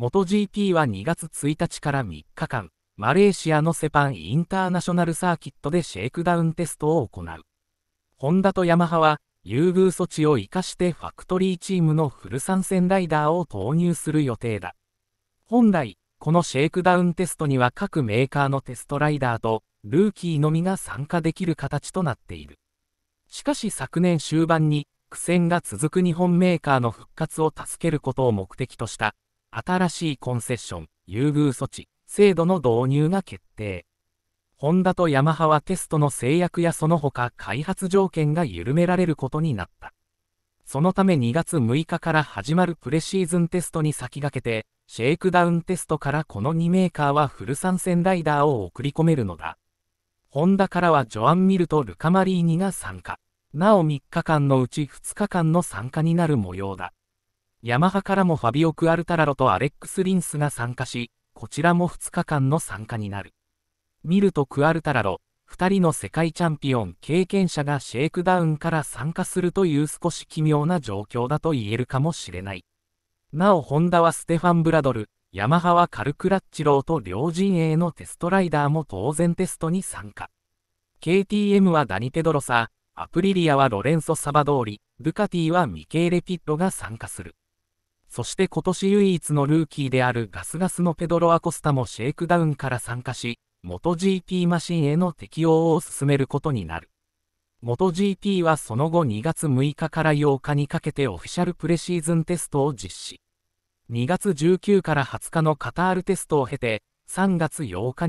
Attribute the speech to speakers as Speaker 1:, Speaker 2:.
Speaker 1: MotoGP は2月1日から3日間、マレーシアのセパンインターナショナルサーキットでシェイクダウンテストを行う。ホンダとヤマハは、優遇措置を活かしてファクトリーチームのフル参戦ライダーを投入する予定だ。本来、このシェイクダウンテストには各メーカーのテストライダーとルーキーのみが参加できる形となっている。しかし昨年終盤に苦戦が続く日本メーカーの復活を助けることを目的とした新しいコンセッション、優遇措置、制度の導入が決定。ホンダとヤマハはテストの制約やその他開発条件が緩められることになった。そのため2月6日から始まるプレシーズンテストに先駆けて、シェイクダウンテストからこの2メーカーはフル参戦ライダーを送り込めるのだ。ホンダからはジョアン・ミルとルカ・マリーニが参加。なお3日間のうち2日間の参加になる模様だ。ヤマハからもファビオ・クアルタラロとアレックス・リンスが参加し、こちらも2日間の参加になる。ミルとクアルタラロ、2人の世界チャンピオン経験者がシェイクダウンから参加するという少し奇妙な状況だと言えるかもしれない。なお、ホンダはステファン・ブラドル、ヤマハはカルクラッチローと両陣営のテストライダーも当然テストに参加。KTM はダニ・ペドロサ、アプリリアはロレンソ・サバドーリ、ドゥカティはミケーレ・ピットが参加する。そして今年唯一のルーキーであるガスガスのペドロ・アコスタもシェイクダウンから参加し、MotoGP マシンへの適用を進めることになる。MotoGP はその後2月6日から8日にかけてオフィシャルプレシーズンテストを実施。2月19から20日のカタールテストを経て、3月8日に